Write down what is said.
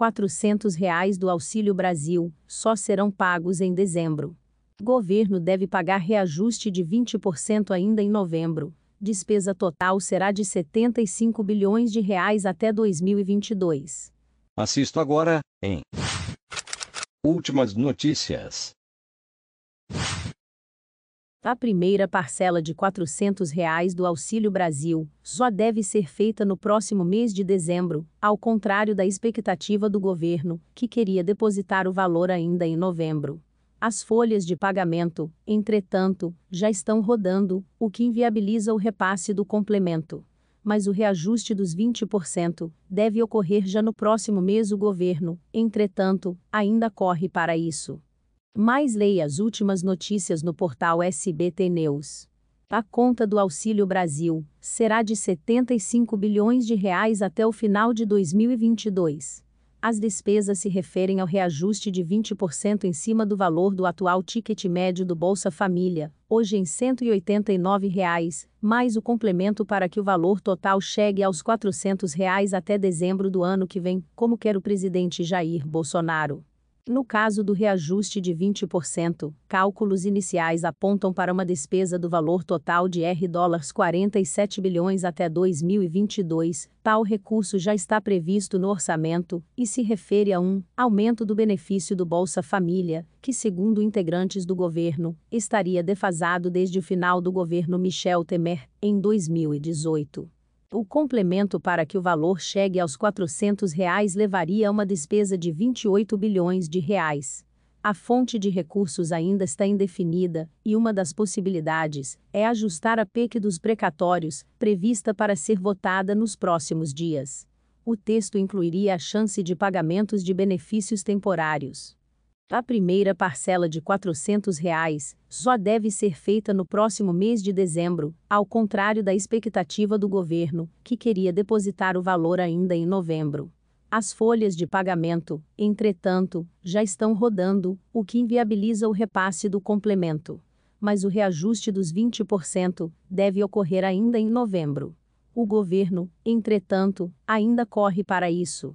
400 reais do Auxílio Brasil só serão pagos em dezembro. Governo deve pagar reajuste de 20% ainda em novembro. Despesa total será de 75 bilhões de reais até 2022. Assisto agora em Últimas notícias. A primeira parcela de R$ 400 reais do Auxílio Brasil só deve ser feita no próximo mês de dezembro, ao contrário da expectativa do governo, que queria depositar o valor ainda em novembro. As folhas de pagamento, entretanto, já estão rodando, o que inviabiliza o repasse do complemento. Mas o reajuste dos 20% deve ocorrer já no próximo mês. O governo, entretanto, ainda corre para isso. Mais leia as últimas notícias no portal SBT News. A conta do Auxílio Brasil será de 75 bilhões de reais até o final de 2022. As despesas se referem ao reajuste de 20% em cima do valor do atual ticket médio do Bolsa Família, hoje em R$ 189, reais, mais o complemento para que o valor total chegue aos R$ 400 reais até dezembro do ano que vem, como quer o presidente Jair Bolsonaro. No caso do reajuste de 20%, cálculos iniciais apontam para uma despesa do valor total de R$ 47 bilhões até 2022. Tal recurso já está previsto no orçamento e se refere a um aumento do benefício do Bolsa Família, que, segundo integrantes do governo, estaria defasado desde o final do governo Michel Temer, em 2018. O complemento para que o valor chegue aos R$ 400 reais levaria a uma despesa de 28 bilhões de reais. A fonte de recursos ainda está indefinida, e uma das possibilidades é ajustar a PEC dos precatórios, prevista para ser votada nos próximos dias. O texto incluiria a chance de pagamentos de benefícios temporários. A primeira parcela de R$ 400 reais só deve ser feita no próximo mês de dezembro, ao contrário da expectativa do governo, que queria depositar o valor ainda em novembro. As folhas de pagamento, entretanto, já estão rodando, o que inviabiliza o repasse do complemento. Mas o reajuste dos 20% deve ocorrer ainda em novembro. O governo, entretanto, ainda corre para isso.